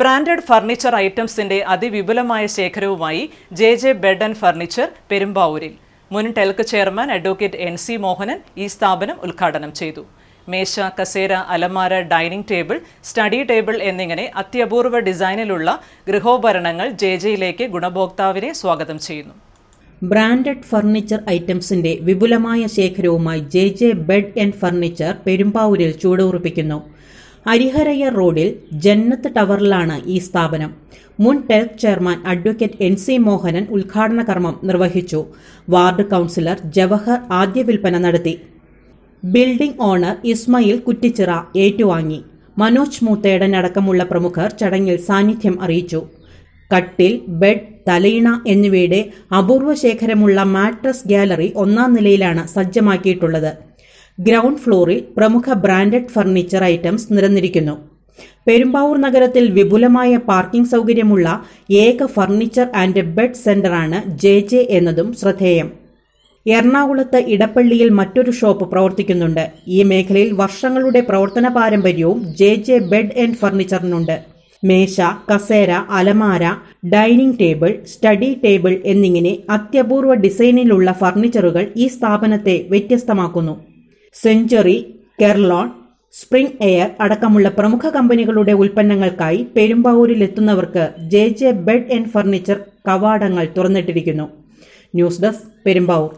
branded furniture ഐറ്റംസിന്റെ അതിവിപുലമായ ശേഖരവുമായി J J bed and furniture പെരുമ്പാവൂരിൽ മുൻ TELK chairman advocate N C Mohanan ഈ സ്ഥാപനം ഉദ്ഘാടനം ചെയ്തു മേശ കസേര അലമാര ഡൈനിങ് ടേബിൾ സ്റ്റഡി ടേബിൾ എന്നിങ്ങനെ അത്യപൂർവ ഡിസൈനിലുള്ള ഗൃഹോപകരണങ്ങൾ ജെ ജെയിലേക്ക് ഗുണഭോക്താവിനെ സ്വാഗതം ചെയ്യുന്നു ബ്രാൻഡഡ് ഫർണിച്ചർ ഐറ്റംസിന്റെ വിപുലമായ ശേഖരവുമായി J J bed and furniture പെരുമ്പാവൂരിൽ ചൂടുറപ്പിക്കുന്നു ഹരിഹരയ്യ റോഡിൽ ജന്നത്ത് ടവറിലാണ് ഈ സ്ഥാപനം മുൻ TELK chairman advocate N C Mohanan ഉദ്ഘാടന കർമ്മം നിർവഹിച്ചു വാർഡ് കൌൺസിലർ ജവഹർ ആദ്യ വിൽപ്പന നടത്തി ബിൽഡിംഗ് ഓണർ ഇസ്മയിൽ കുറ്റിച്ചിറ ഏറ്റുവാങ്ങി മനോജ് മൂത്തേടൻ അടക്കമുള്ള പ്രമുഖർ ചടങ്ങിൽ സാന്നിധ്യം അറിയിച്ചു കട്ടിൽ ബെഡ് തലയിണ എന്നിവയുടെ അപൂർവ ശേഖരമുള്ള മാട്രസ് ഗാലറി ഒന്നാം നിലയിലാണ് സജ്ജമാക്കിയിട്ടുള്ളത് ഗ്രൗണ്ട് ഫ്ലോറിൽ പ്രമുഖ ബ്രാൻഡഡ് ഫർണിച്ചർ ഐറ്റംസ് നിരന്നിരിക്കുന്നു പെരുമ്പാവൂർ നഗരത്തിൽ വിപുലമായ പാർക്കിംഗ് സൗകര്യമുള്ള ഏക ഫർണിച്ചർ ആൻഡ് ബെഡ് സെന്ററാണ് ജെ ജെ എന്നതും ശ്രദ്ധേയം എറണാകുളത്ത് ഇടപ്പള്ളിയിൽ മറ്റൊരു ഷോപ്പ് പ്രവർത്തിക്കുന്നുണ്ട് ഈ മേഖലയിൽ വർഷങ്ങളുടെ പ്രവർത്തന പാരമ്പര്യവും ജെ ജെ ബെഡ് ആൻഡ് ഫർണിച്ചറിനുണ്ട് മേശ കസേര അലമാര ഡൈനിംഗ് ടേബിൾ സ്റ്റഡി ടേബിൾ എന്നിങ്ങനെ അത്യപൂർവ ഡിസൈനിലുള്ള ഫർണിച്ചറുകൾ ഈ സ്ഥാപനത്തെ വ്യത്യസ്തമാക്കുന്നു സെഞ്ചറി കെർലോൺ സ്പ്രിംഗ് എയർ അടക്കമുള്ള പ്രമുഖ കമ്പനികളുടെ ഉൽപ്പന്നങ്ങൾക്കായി പെരുമ്പാവൂരിൽ എത്തുന്നവർക്ക് J J bed and furniture കവാടങ്ങൾ തുറന്നിട്ടിരിക്കുന്നു ന്യൂസ് ഡെസ്ക് പെരുമ്പാവൂർ